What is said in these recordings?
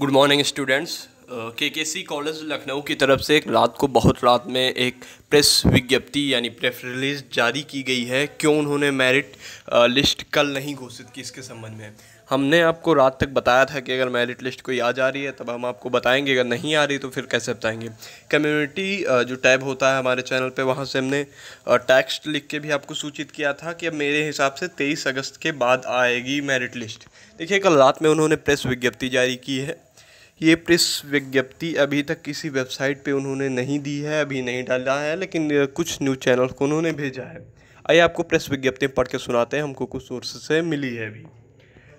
good morning students के के सी college Lucknow की तरफ से एक रात को बहुत रात में एक प्रेस विज्ञप्ति यानी प्रेस रिलीज जारी की गई है क्यों उन्होंने मेरिट लिस्ट uh, कल नहीं घोषित की इसके संबंध में हमने आपको रात तक बताया था कि अगर मेरिट लिस्ट कोई आ जा रही है तब हम आपको बताएंगे अगर नहीं आ रही तो फिर कैसे बताएंगे कम्युनिटी जो टैब होता है हमारे चैनल पे वहाँ से हमने टेक्स्ट लिख के भी आपको सूचित किया था कि अब मेरे हिसाब से तेईस अगस्त के बाद आएगी मेरिट लिस्ट देखिए कल रात में उन्होंने प्रेस विज्ञप्ति जारी की है ये प्रेस विज्ञप्ति अभी तक किसी वेबसाइट पर उन्होंने नहीं दी है अभी नहीं डाला है लेकिन कुछ न्यूज़ चैनल को उन्होंने भेजा है आइए आपको प्रेस विज्ञप्ति पढ़ के सुनाते हैं हमको कुछ सोर्स से मिली है अभी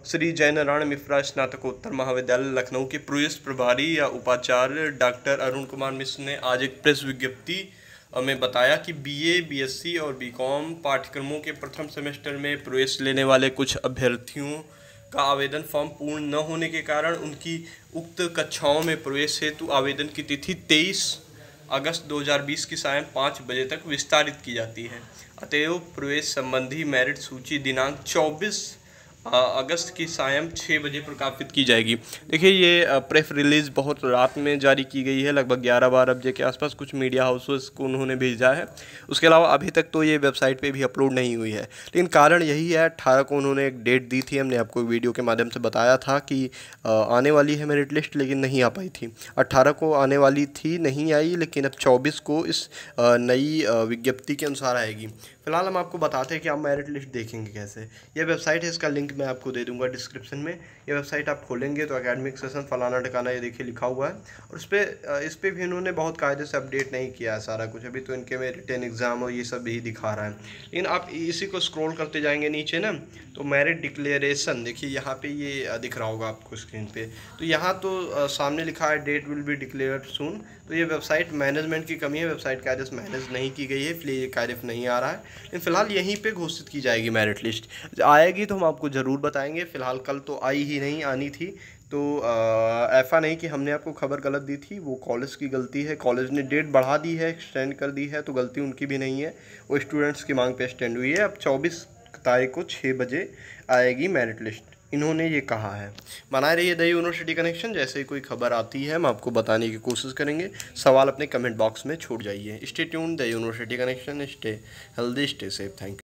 श्री जयनारायण मिश्रा स्नातकोत्तर महाविद्यालय लखनऊ के प्रोयस प्रभारी या उपाचार्य डॉक्टर अरुण कुमार मिश्र ने आज एक प्रेस विज्ञप्ति में बताया कि बीए, बीएससी और बीकॉम पाठ्यक्रमों के प्रथम सेमेस्टर में प्रवेश लेने वाले कुछ अभ्यर्थियों का आवेदन फॉर्म पूर्ण न होने के कारण उनकी उक्त कक्षाओं में प्रवेश हेतु आवेदन की तिथि तेईस अगस्त 2020 की सायं पाँच बजे तक विस्तारित की जाती है अतएव प्रवेश संबंधी मेरिट सूची दिनांक 24 हाँ, अगस्त की सायं छः बजे प्रकाशित की जाएगी देखिए ये प्रेस रिलीज़ बहुत रात में जारी की गई है लगभग ग्यारह बारह बजे के आसपास कुछ मीडिया हाउसेस को उन्होंने भेजा है उसके अलावा अभी तक तो ये वेबसाइट पे भी अपलोड नहीं हुई है लेकिन कारण यही है अट्ठारह को उन्होंने एक डेट दी थी हमने आपको वीडियो के माध्यम से बताया था कि आने वाली है मेरिट लिस्ट लेकिन नहीं आ पाई थी अट्ठारह को आने वाली थी नहीं आई लेकिन अब चौबीस को इस नई विज्ञप्ति के अनुसार आएगी फिलहाल हम आपको बताते हैं कि आप मेरिट लिस्ट देखेंगे कैसे यह वेबसाइट है इसका लिंक मैं आपको दे दूंगा डिस्क्रिप्शन में ये वेबसाइट आप खोलेंगे तो अकेडमिक सेशन फलाना ढकाना ये देखिए लिखा हुआ है और उस पर इस पर भी इन्होंने बहुत कायदे से अपडेट नहीं किया है सारा कुछ अभी तो इनके में रिटर्न एग्ज़ाम और ये सब भी दिखा रहा है लेकिन आप इसी को स्क्रोल करते जाएंगे नीचे ना तो मैरिट डिक्लेरेशन देखिए यहाँ पे ये दिख रहा होगा आपको स्क्रीन पे तो यहाँ तो सामने लिखा है date will be declared soon तो ये वेबसाइट मैनेजमेंट की कमी है वेबसाइट कायदे से मैनेज नहीं की गई है इसलिए ये कार्य नहीं आ रहा है लेकिन फ़िलहाल यहीं पर घोषित की जाएगी मेरिट लिस्ट आएगी तो हम आपको जरूर ज़रूर बताएंगे फ़िलहाल कल तो आई ही नहीं आनी थी तो ऐसा नहीं कि हमने आपको खबर गलत दी थी वो कॉलेज की गलती है कॉलेज ने डेट बढ़ा दी है एक्सटेंड कर दी है तो गलती उनकी भी नहीं है वो स्टूडेंट्स की मांग पे एक्सटेंड हुई है अब 24 तारीख को 6 बजे आएगी मेरिट लिस्ट इन्होंने ये कहा है बनाए रहिए दही यूनिवर्सिटी कनेक्शन जैसे ही कोई खबर आती है हम आपको बताने की कोशिश करेंगे सवाल अपने कमेंट बॉक्स में छोड़ जाइए stay tune the university connection stay healthy stay safe thank you